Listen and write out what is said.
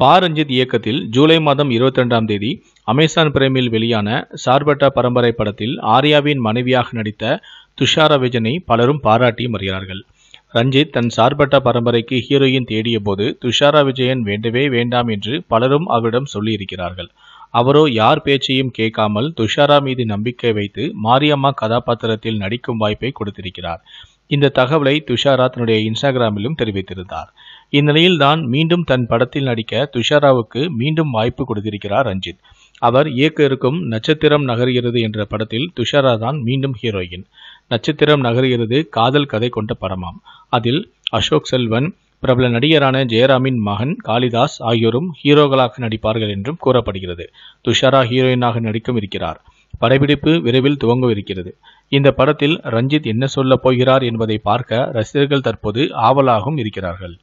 பா ரஞ்சித் இயக்கத்தில் ஜூலை மாதம் இருபத்தி ரெண்டாம் தேதி அமேசான் பிரேமில் வெளியான சார்பட்டா பரம்பரை படத்தில் ஆர்யாவின் மனைவியாக நடித்த துஷாரா விஜனை பலரும் பாராட்டி வருகிறார்கள் ரஞ்சித் தன் சார்பட்டா பரம்பரைக்கு ஹீரோயின் தேடிய போது துஷாரா விஜயன் வேண்டவே வேண்டாம் என்று பலரும் அவரிடம் சொல்லியிருக்கிறார்கள் அவரோ யார் பேச்சையும் கேட்காமல் துஷாரா மீது நம்பிக்கை வைத்து மாரியம்மா கதாபாத்திரத்தில் நடிக்கும் வாய்ப்பை கொடுத்திருக்கிறார் இந்த தகவலை துஷாரா தன்னுடைய இன்ஸ்டாகிராமிலும் தெரிவித்திருந்தார் இந்நிலையில் தான் மீண்டும் தன் படத்தில் நடிக்க துஷாராவுக்கு மீண்டும் வாய்ப்பு கொடுத்திருக்கிறார் ரஞ்சித் அவர் இயக்க இருக்கும் நட்சத்திரம் நகர்கிறது என்ற படத்தில் துஷாரா தான் மீண்டும் ஹீரோயின் நட்சத்திரம் நகர்கிறது காதல் கதை கொண்ட படமாம் அதில் அசோக் செல்வன் பிரபல நடிகரான ஜெயராமின் மகன் காளிதாஸ் ஆகியோரும் ஹீரோகளாக நடிப்பார்கள் என்றும் கூறப்படுகிறது துஷாரா ஹீரோயினாக நடிக்கும் இருக்கிறார் படப்பிடிப்பு விரைவில் துவங்கவிருக்கிறது இந்த படத்தில் ரஞ்சித் என்ன சொல்லப் போகிறார் என்பதை பார்க்க ரசிகர்கள் தற்போது ஆவலாகவும் இருக்கிறார்கள்